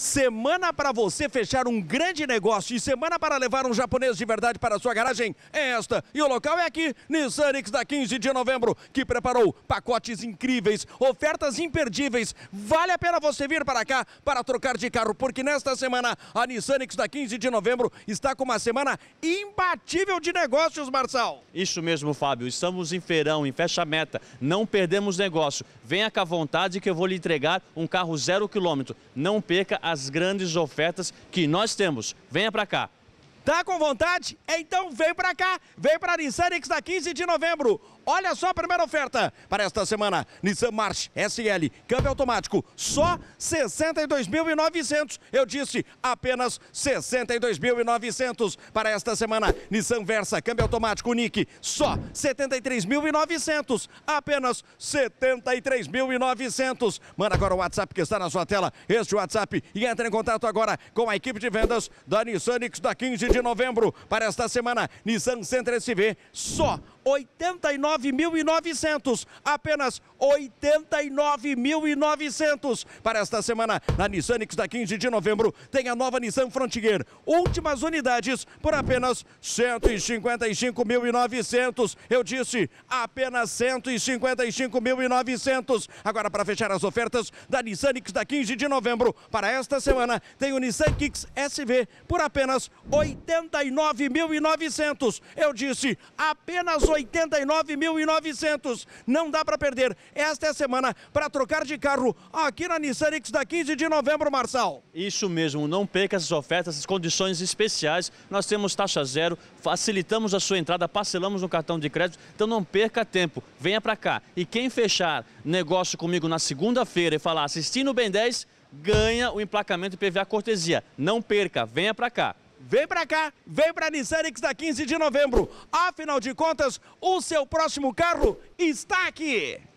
Semana para você fechar um grande negócio e semana para levar um japonês de verdade para sua garagem é esta. E o local é aqui, Nissanix, da 15 de novembro, que preparou pacotes incríveis, ofertas imperdíveis. Vale a pena você vir para cá para trocar de carro, porque nesta semana a Nissanix, da 15 de novembro, está com uma semana imbatível de negócios, Marçal. Isso mesmo, Fábio. Estamos em feirão, em fecha-meta. Não perdemos negócio. Venha com a vontade que eu vou lhe entregar um carro zero quilômetro. Não perca a as grandes ofertas que nós temos. Venha para cá. Tá com vontade? Então vem para cá, vem para a Nissan X-Da 15 de novembro. Olha só a primeira oferta para esta semana. Nissan March SL, câmbio automático, só 62.900. Eu disse, apenas 62.900 para esta semana. Nissan Versa, câmbio automático Nick só 73.900. Apenas 73.900. Manda agora o WhatsApp que está na sua tela, este WhatsApp, e entre em contato agora com a equipe de vendas da Nissan X-Da 15 de novembro para esta semana. Nissan Center SV, só 89.900, apenas 89.900 para esta semana. Na Nissan X da 15 de novembro tem a nova Nissan Frontier, últimas unidades por apenas 155.900. Eu disse, apenas 155.900. Agora para fechar as ofertas da Nissan X da 15 de novembro para esta semana tem o Nissan Kicks SV por apenas 80 89.900. Eu disse, apenas 89.900. Não dá para perder. Esta é a semana para trocar de carro aqui na Nissan X da 15 de novembro, Marçal. Isso mesmo, não perca essas ofertas, essas condições especiais. Nós temos taxa zero, facilitamos a sua entrada, parcelamos no cartão de crédito, então não perca tempo. Venha para cá. E quem fechar negócio comigo na segunda-feira e falar assistindo o Ben 10, ganha o emplacamento PVA cortesia. Não perca, venha para cá. Vem para cá, vem para a Nissan X da 15 de novembro. Afinal de contas, o seu próximo carro está aqui.